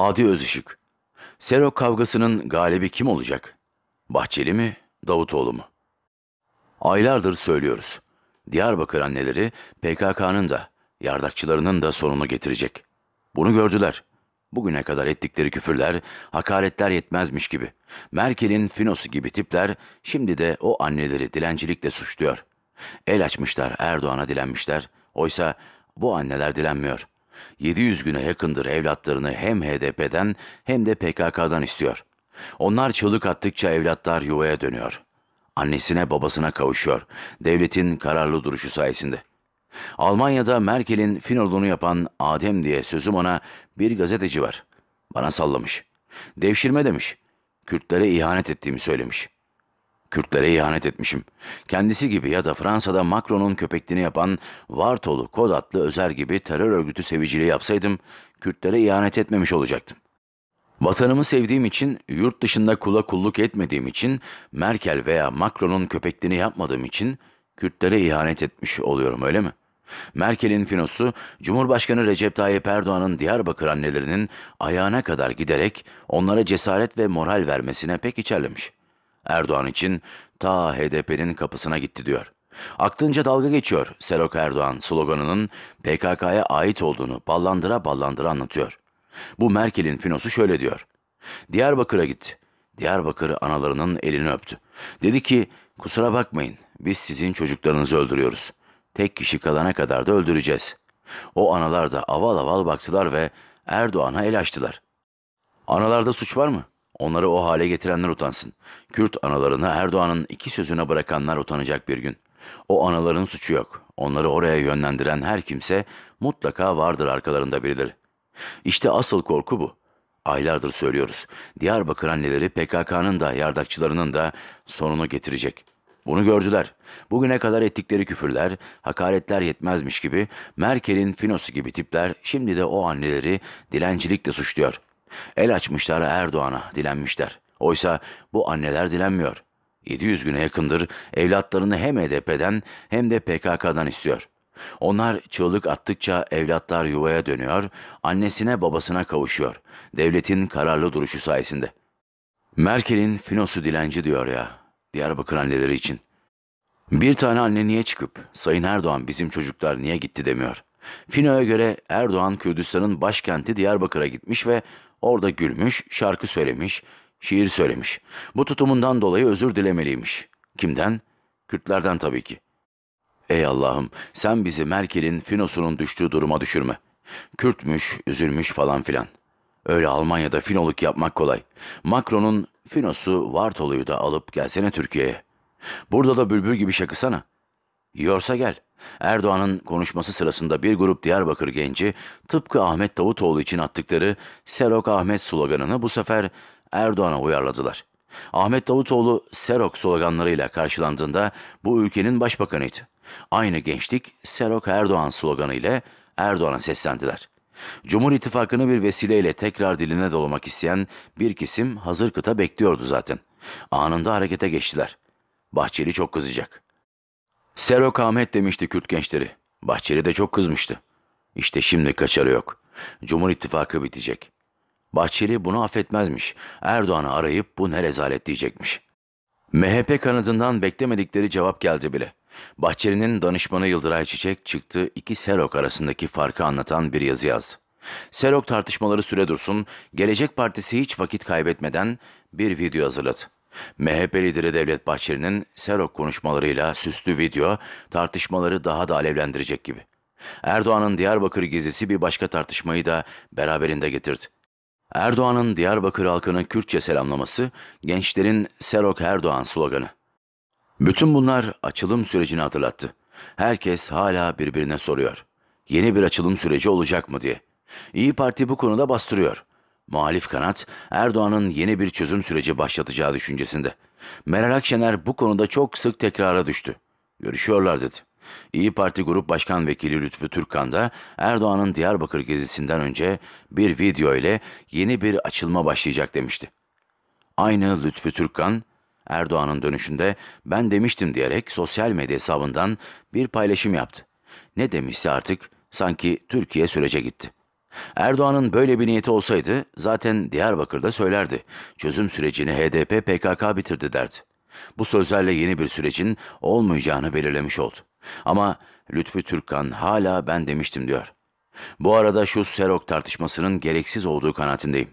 Hadi Özışık. Sero kavgasının galibi kim olacak? Bahçeli mi, Davutoğlu mu? Aylardır söylüyoruz. Diyarbakır anneleri PKK'nın da, yardakçılarının da sonunu getirecek. Bunu gördüler. Bugüne kadar ettikleri küfürler, hakaretler yetmezmiş gibi. Merkel'in Finos'u gibi tipler şimdi de o anneleri dilencilikle suçluyor. El açmışlar Erdoğan'a dilenmişler. Oysa bu anneler dilenmiyor. 700 güne yakındır evlatlarını hem HDP'den hem de PKK'dan istiyor. Onlar çığlık attıkça evlatlar yuvaya dönüyor. Annesine babasına kavuşuyor. Devletin kararlı duruşu sayesinde. Almanya'da Merkel'in Finolunu yapan Adem diye sözüm ona bir gazeteci var. Bana sallamış. Devşirme demiş. Kürtlere ihanet ettiğimi söylemiş.'' Kürtlere ihanet etmişim. Kendisi gibi ya da Fransa'da Macron'un köpekliğini yapan Vartolu Kod adlı özer gibi terör örgütü seviciliği yapsaydım, Kürtlere ihanet etmemiş olacaktım. Vatanımı sevdiğim için, yurt dışında kula kulluk etmediğim için, Merkel veya Macron'un köpekliğini yapmadığım için Kürtlere ihanet etmiş oluyorum öyle mi? Merkel'in finosu, Cumhurbaşkanı Recep Tayyip Erdoğan'ın Diyarbakır annelerinin ayağına kadar giderek onlara cesaret ve moral vermesine pek içerlemiş.'' Erdoğan için ta HDP'nin kapısına gitti diyor. Aklınca dalga geçiyor Serok Erdoğan sloganının PKK'ya ait olduğunu ballandıra ballandıra anlatıyor. Bu Merkel'in finosu şöyle diyor. Diyarbakır'a gitti. Diyarbakır analarının elini öptü. Dedi ki kusura bakmayın biz sizin çocuklarınızı öldürüyoruz. Tek kişi kalana kadar da öldüreceğiz. O analar da aval aval baktılar ve Erdoğan'a el açtılar. Analarda suç var mı?'' Onları o hale getirenler utansın. Kürt analarını Erdoğan'ın iki sözüne bırakanlar utanacak bir gün. O anaların suçu yok. Onları oraya yönlendiren her kimse mutlaka vardır arkalarında birileri. İşte asıl korku bu. Aylardır söylüyoruz. Diyarbakır anneleri PKK'nın da yardakçılarının da sonunu getirecek. Bunu gördüler. Bugüne kadar ettikleri küfürler, hakaretler yetmezmiş gibi Merkel'in Finos'u gibi tipler şimdi de o anneleri dilencilikle suçluyor.'' El açmışlar Erdoğan'a, dilenmişler. Oysa bu anneler dilenmiyor. 700 güne yakındır evlatlarını hem EDP'den hem de PKK'dan istiyor. Onlar çığlık attıkça evlatlar yuvaya dönüyor, annesine babasına kavuşuyor. Devletin kararlı duruşu sayesinde. Merkel'in finosu dilenci diyor ya, Diyarbakır anneleri için. Bir tane anne niye çıkıp, Sayın Erdoğan bizim çocuklar niye gitti demiyor. Fino'ya göre Erdoğan Kürdistan'ın başkenti Diyarbakır'a gitmiş ve Orada gülmüş, şarkı söylemiş, şiir söylemiş. Bu tutumundan dolayı özür dilemeliymiş. Kimden? Kürtlerden tabii ki. Ey Allah'ım sen bizi Merkel'in Fino'sunun düştüğü duruma düşürme. Kürtmüş, üzülmüş falan filan. Öyle Almanya'da Finoluk yapmak kolay. Macron'un Fino'su Vartolu'yu da alıp gelsene Türkiye'ye. Burada da bülbül gibi şakısana.'' Yiyorsa gel. Erdoğan'ın konuşması sırasında bir grup Diyarbakır genci tıpkı Ahmet Davutoğlu için attıkları Serok Ahmet sloganını bu sefer Erdoğan'a uyarladılar. Ahmet Davutoğlu Serok sloganlarıyla karşılandığında bu ülkenin başbakanıydı. Aynı gençlik Serok Erdoğan sloganı ile Erdoğan'a seslendiler. Cumhur İttifakı'nı bir vesileyle tekrar diline dolamak isteyen bir kesim hazır kıta bekliyordu zaten. Anında harekete geçtiler. Bahçeli çok kızacak.'' Sero Ahmet demişti Kürt gençleri. Bahçeli de çok kızmıştı. İşte şimdi kaçarı yok. Cumhur İttifakı bitecek. Bahçeli bunu affetmezmiş. Erdoğan'ı arayıp bu ne rezalet diyecekmiş. MHP kanadından beklemedikleri cevap geldi bile. Bahçeli'nin danışmanı Yıldıray Çiçek çıktı iki Serok arasındaki farkı anlatan bir yazı yazdı. Serok tartışmaları süre dursun, Gelecek Partisi hiç vakit kaybetmeden bir video hazırladı. MHP lideri Devlet Bahçeli'nin Serok konuşmalarıyla süslü video tartışmaları daha da alevlendirecek gibi. Erdoğan'ın Diyarbakır gezisi bir başka tartışmayı da beraberinde getirdi. Erdoğan'ın Diyarbakır halkını Kürtçe selamlaması, gençlerin Serok Erdoğan sloganı. Bütün bunlar açılım sürecini hatırlattı. Herkes hala birbirine soruyor. Yeni bir açılım süreci olacak mı diye. İyi Parti bu konuda bastırıyor. Muhalif kanat Erdoğan'ın yeni bir çözüm süreci başlatacağı düşüncesinde. Meral Akşener bu konuda çok sık tekrara düştü. Görüşüyorlar dedi. İyi Parti Grup Başkan Vekili Lütfü Türkkan da Erdoğan'ın Diyarbakır gezisinden önce bir video ile yeni bir açılma başlayacak demişti. Aynı Lütfü Türkkan, Erdoğan'ın dönüşünde ben demiştim diyerek sosyal medya hesabından bir paylaşım yaptı. Ne demişse artık sanki Türkiye sürece gitti. Erdoğan'ın böyle bir niyeti olsaydı zaten Diyarbakır'da söylerdi. Çözüm sürecini HDP PKK bitirdi derdi. Bu sözlerle yeni bir sürecin olmayacağını belirlemiş oldu. Ama Lütfü Türkkan hala ben demiştim diyor. Bu arada şu Serok tartışmasının gereksiz olduğu kanaatindeyim.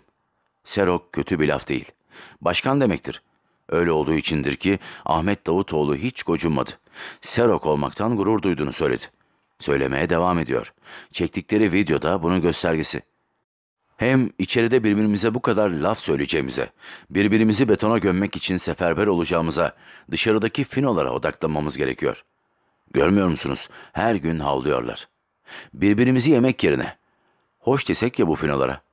Serok kötü bir laf değil. Başkan demektir. Öyle olduğu içindir ki Ahmet Davutoğlu hiç gocunmadı. Serok olmaktan gurur duyduğunu söyledi. Söylemeye devam ediyor. Çektikleri video da bunun göstergesi. Hem içeride birbirimize bu kadar laf söyleyeceğimize, birbirimizi betona gömmek için seferber olacağımıza, dışarıdaki finolara odaklanmamız gerekiyor. Görmüyor musunuz? Her gün havlıyorlar. Birbirimizi yemek yerine. Hoş desek ya bu finolara.